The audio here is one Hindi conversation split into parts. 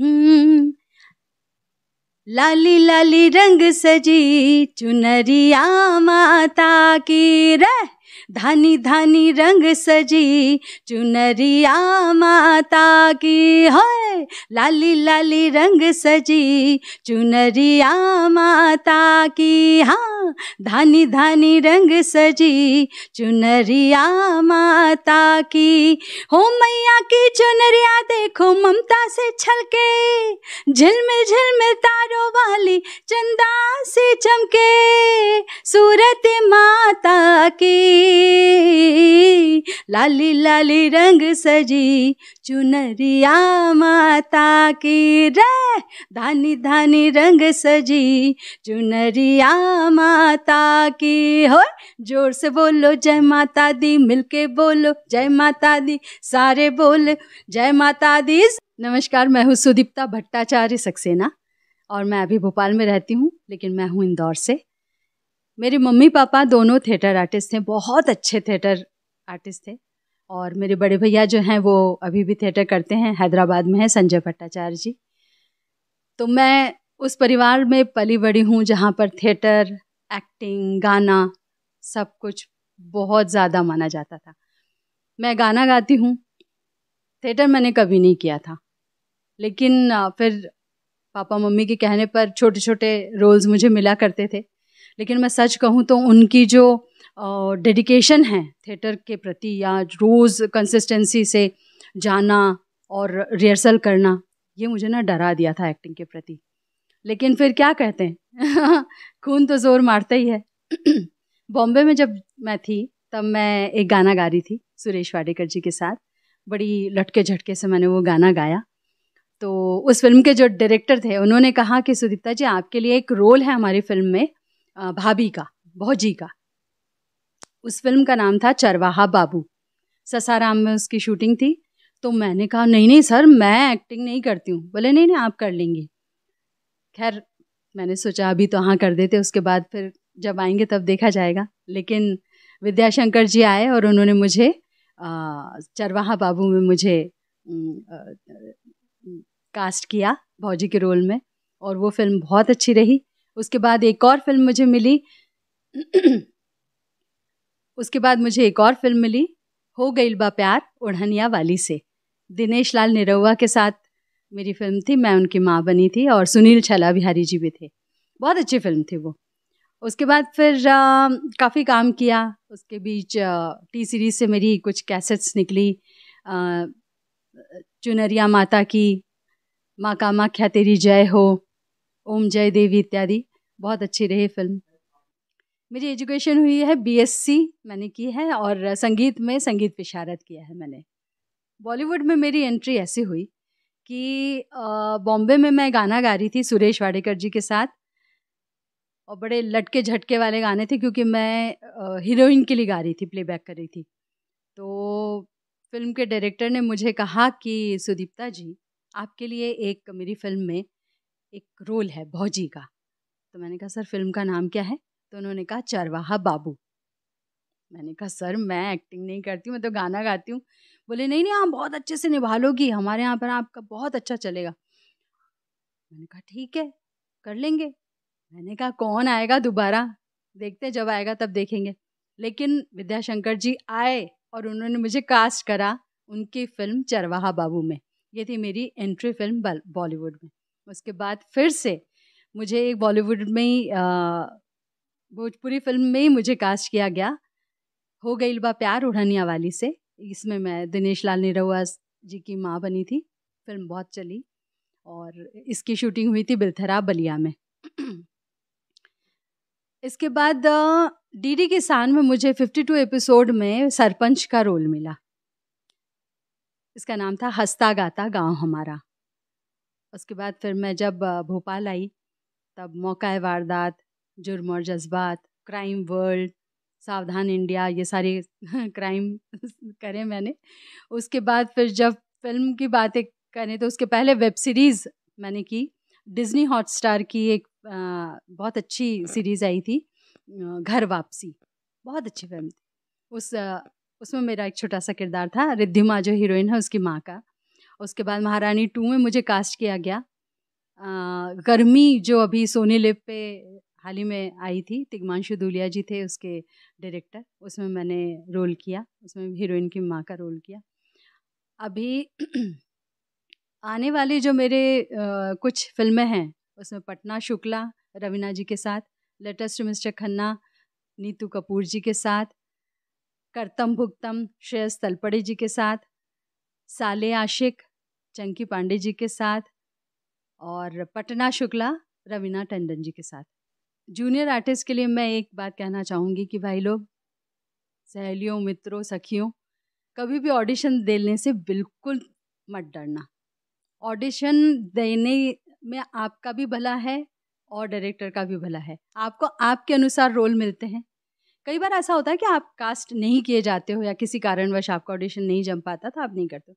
हम्म। लाली लाली रंग सजी चुनरिया माता की रह धनी धनी रंग सजी चुनरिया माता की है लाली लाली रंग सजी चुनरिया माता की हाँ धनी धनी रंग सजी चुनरिया माता की हो मैया की चुनरिया देखो ममता से छलके झिलमिल झिलमिल तारों वाली चंदा से चमके सूरत माता की लाली लाली रंग सजी चुनरिया माता की रे धानी धानी रंग सजी चुनरिया माता की हो जोर से बोलो जय माता दी मिलके बोलो जय माता दी सारे बोल जय माता दी नमस्कार मैं हूँ सुदीप्ता भट्टाचार्य सक्सेना और मैं अभी भोपाल में रहती हूँ लेकिन मैं हूँ इंदौर से मेरे मम्मी पापा दोनों थिएटर आर्टिस्ट थे बहुत अच्छे थिएटर आर्टिस्ट थे और मेरे बड़े भैया जो हैं वो अभी भी थिएटर करते हैं हैदराबाद में हैं संजय भट्टाचार्य जी तो मैं उस परिवार में पली बड़ी हूँ जहाँ पर थिएटर एक्टिंग गाना सब कुछ बहुत ज़्यादा माना जाता था मैं गाना गाती हूँ थिएटर मैंने कभी नहीं किया था लेकिन फिर पापा मम्मी के कहने पर छोटे छोटे रोल्स मुझे मिला करते थे लेकिन मैं सच कहूँ तो उनकी जो डेडिकेशन है थिएटर के प्रति या रोज़ कंसिस्टेंसी से जाना और रिहर्सल करना ये मुझे ना डरा दिया था एक्टिंग के प्रति लेकिन फिर क्या कहते हैं खून तो ज़ोर मारता ही है बॉम्बे में जब मैं थी तब मैं एक गाना गा रही थी सुरेश वाडेकर जी के साथ बड़ी लटके झटके से मैंने वो गाना गाया तो उस फिल्म के जो डायरेक्टर थे उन्होंने कहा कि सुदीप्ता जी आपके लिए एक रोल है हमारी फिल्म में भाभी का भौजी का उस फिल्म का नाम था चरवाहा बाबू ससाराम में उसकी शूटिंग थी तो मैंने कहा नहीं नहीं सर मैं एक्टिंग नहीं करती हूँ बोले नहीं नहीं आप कर लेंगी खैर मैंने सोचा अभी तो हाँ कर देते उसके बाद फिर जब आएंगे तब देखा जाएगा लेकिन विद्याशंकर जी आए और उन्होंने मुझे चरवाहा बाबू में मुझे कास्ट किया भौजी के रोल में और वो फिल्म बहुत अच्छी रही उसके बाद एक और फिल्म मुझे मिली उसके बाद मुझे एक और फिल्म मिली हो गई बा प्यार ओढ़निया वाली से दिनेश लाल निरहुआ के साथ मेरी फिल्म थी मैं उनकी माँ बनी थी और सुनील छला बिहारी जी भी थे बहुत अच्छी फिल्म थी वो उसके बाद फिर काफ़ी काम किया उसके बीच आ, टी सीरीज से मेरी कुछ कैसेट्स निकली आ, चुनरिया माता की माँ कामाख्या तेरी जय हो ओम जय देवी इत्यादि बहुत अच्छी रही फिल्म मेरी एजुकेशन हुई है बीएससी मैंने की है और संगीत में संगीत विशारत किया है मैंने बॉलीवुड में मेरी एंट्री ऐसी हुई कि बॉम्बे में मैं गाना गा रही थी सुरेश वाडेकर जी के साथ और बड़े लटके झटके वाले गाने थे क्योंकि मैं हीरोइन के लिए गा रही थी प्लेबैक कर रही थी तो फिल्म के डायरेक्टर ने मुझे कहा कि सुदीप्ता जी आपके लिए एक मेरी फिल्म में एक रोल है भौजी का तो मैंने कहा सर फिल्म का नाम क्या है तो उन्होंने कहा चरवाहा बाबू मैंने कहा सर मैं एक्टिंग नहीं करती मैं तो गाना गाती हूँ बोले नहीं नहीं आप बहुत अच्छे से निभा लोगी हमारे यहाँ पर आपका बहुत अच्छा चलेगा मैंने कहा ठीक है कर लेंगे मैंने कहा कौन आएगा दोबारा देखते जब आएगा तब देखेंगे लेकिन विद्याशंकर जी आए और उन्होंने मुझे कास्ट करा उनकी फिल्म चरवाहा बाबू में ये थी मेरी एंट्री फिल्म बॉलीवुड में उसके बाद फिर से मुझे एक बॉलीवुड में ही भोजपुरी फिल्म में ही मुझे कास्ट किया गया हो गई लबा प्यार उड़निया वाली से इसमें मैं दिनेश लाल निरहुआ जी की माँ बनी थी फिल्म बहुत चली और इसकी शूटिंग हुई थी बिलथरा बलिया में इसके बाद डीडी किसान में मुझे 52 एपिसोड में सरपंच का रोल मिला इसका नाम था हस्ता गाता गांव हमारा उसके बाद फिर मैं जब भोपाल आई तब मौका वारदात जुर्म और जज्बात क्राइम वर्ल्ड सावधान इंडिया ये सारे क्राइम करे मैंने उसके बाद फिर जब फिल्म की बातें करें तो उसके पहले वेब सीरीज़ मैंने की डिज्नी स्टार की एक आ, बहुत अच्छी सीरीज़ आई थी घर वापसी बहुत अच्छी फिल्म थी उस उसमें मेरा एक छोटा सा किरदार था रिद्धिमा जो हीरोइन है उसकी माँ का उसके बाद महारानी टू में मुझे कास्ट किया गया गर्मी जो अभी सोने लिप पे हाल ही में आई थी तिगमांशु दुलिया जी थे उसके डायरेक्टर उसमें मैंने रोल किया उसमें हीरोइन की माँ का रोल किया अभी आने वाली जो मेरे आ, कुछ फिल्में हैं उसमें पटना शुक्ला रवीना जी के साथ लेटेस्ट मिस्टर खन्ना नीतू कपूर जी के साथ करतम भुगतम श्रेयस तलपड़े जी के साथ साले आशिक चंकी पांडे जी के साथ और पटना शुक्ला रवीना टंडन जी के साथ जूनियर आर्टिस्ट के लिए मैं एक बात कहना चाहूँगी कि भाई लोग सहेलियों मित्रों सखियों कभी भी ऑडिशन देने से बिल्कुल मत डरना ऑडिशन देने में आपका भी भला है और डायरेक्टर का भी भला है आपको आपके अनुसार रोल मिलते हैं कई बार ऐसा होता है कि आप कास्ट नहीं किए जाते हो या किसी कारणवश आपका ऑडिशन नहीं जम पाता तो आप नहीं करते हो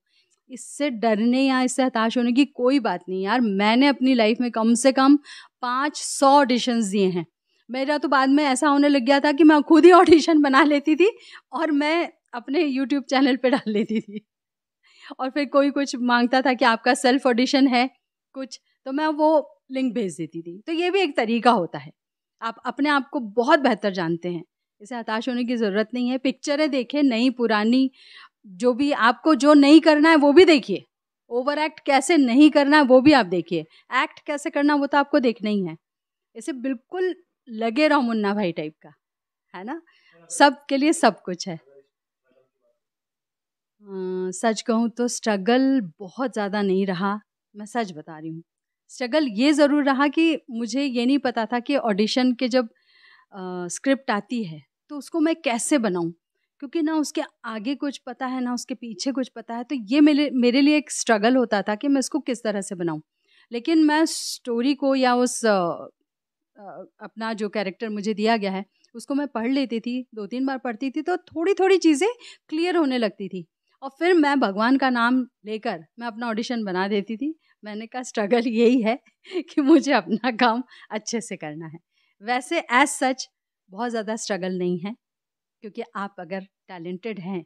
इससे डरने या इससे हताश होने की कोई बात नहीं यार मैंने अपनी लाइफ में कम से कम पाँच सौ ऑडिशंस दिए हैं मेरा तो बाद में ऐसा होने लग गया था कि मैं खुद ही ऑडिशन बना लेती थी और मैं अपने यूट्यूब चैनल पर डाल लेती थी और फिर कोई कुछ मांगता था कि आपका सेल्फ ऑडिशन है कुछ तो मैं वो लिंक भेज देती थी तो ये भी एक तरीका होता है आप अपने आप को बहुत बेहतर जानते हैं इसे हताश होने की ज़रूरत नहीं है पिक्चरें देखें नई पुरानी जो भी आपको जो नहीं करना है वो भी देखिए ओवर एक्ट कैसे नहीं करना है वो भी आप देखिए एक्ट कैसे करना वो तो आपको देखना ही है इसे बिल्कुल लगे रहो मुन्ना भाई टाइप का है ना सब के लिए सब कुछ है आ, अं, सच कहूँ तो स्ट्रगल बहुत ज़्यादा नहीं रहा मैं सच बता रही हूँ स्ट्रगल ये ज़रूर रहा कि मुझे ये नहीं पता था कि ऑडिशन के जब स्क्रिप्ट आती है तो उसको मैं कैसे बनाऊँ क्योंकि ना उसके आगे कुछ पता है ना उसके पीछे कुछ पता है तो ये मेरे मेरे लिए एक स्ट्रगल होता था कि मैं इसको किस तरह से बनाऊँ लेकिन मैं स्टोरी को या उस आ, अपना जो कैरेक्टर मुझे दिया गया है उसको मैं पढ़ लेती थी दो तीन बार पढ़ती थी तो थोड़ी थोड़ी चीज़ें क्लियर होने लगती थी और फिर मैं भगवान का नाम लेकर मैं अपना ऑडिशन बना देती थी मैंने कहा स्ट्रगल यही है कि मुझे अपना काम अच्छे से करना है वैसे एज सच बहुत ज़्यादा स्ट्रगल नहीं है क्योंकि आप अगर टैलेंटेड हैं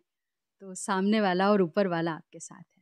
तो सामने वाला और ऊपर वाला आपके साथ है